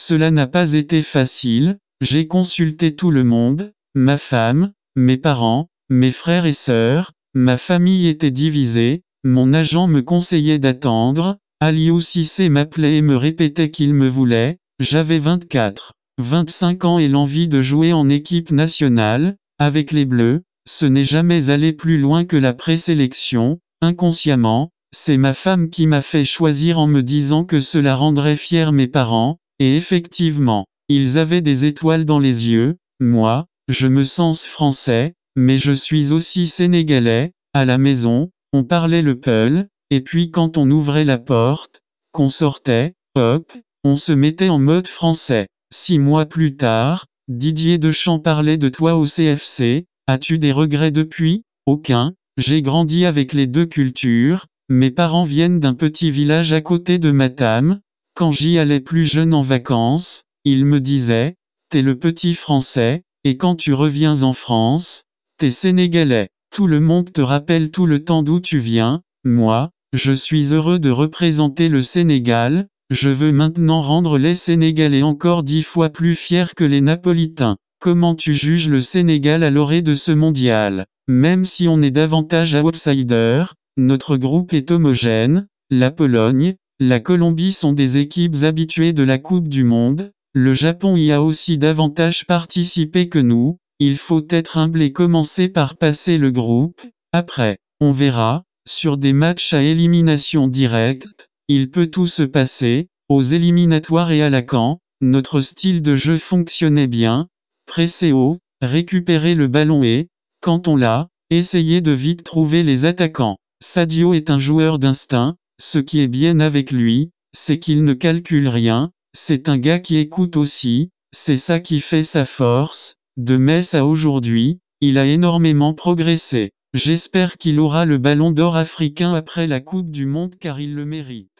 Cela n'a pas été facile, j'ai consulté tout le monde, ma femme, mes parents, mes frères et sœurs, ma famille était divisée, mon agent me conseillait d'attendre, Aliou m'appelait et me répétait qu'il me voulait, j'avais 24, 25 ans et l'envie de jouer en équipe nationale, avec les Bleus, ce n'est jamais allé plus loin que la présélection, inconsciemment, c'est ma femme qui m'a fait choisir en me disant que cela rendrait fier mes parents, et effectivement, ils avaient des étoiles dans les yeux, moi, je me sens français, mais je suis aussi sénégalais, à la maison, on parlait le peul, et puis quand on ouvrait la porte, qu'on sortait, hop, on se mettait en mode français. Six mois plus tard, Didier Deschamps parlait de toi au CFC, as-tu des regrets depuis Aucun, j'ai grandi avec les deux cultures, mes parents viennent d'un petit village à côté de Matam, quand j'y allais plus jeune en vacances, il me disait, T'es le petit français, et quand tu reviens en France, t'es sénégalais. Tout le monde te rappelle tout le temps d'où tu viens, moi, je suis heureux de représenter le Sénégal, je veux maintenant rendre les Sénégalais encore dix fois plus fiers que les Napolitains. Comment tu juges le Sénégal à l'orée de ce mondial Même si on est davantage outsider, notre groupe est homogène, la Pologne, la Colombie sont des équipes habituées de la Coupe du Monde, le Japon y a aussi davantage participé que nous, il faut être humble et commencer par passer le groupe, après, on verra, sur des matchs à élimination directe, il peut tout se passer, aux éliminatoires et à la camp, notre style de jeu fonctionnait bien, presser haut, récupérer le ballon et, quand on l'a, essayer de vite trouver les attaquants. Sadio est un joueur d'instinct, ce qui est bien avec lui, c'est qu'il ne calcule rien, c'est un gars qui écoute aussi, c'est ça qui fait sa force, de Metz à aujourd'hui, il a énormément progressé. J'espère qu'il aura le ballon d'or africain après la Coupe du Monde car il le mérite.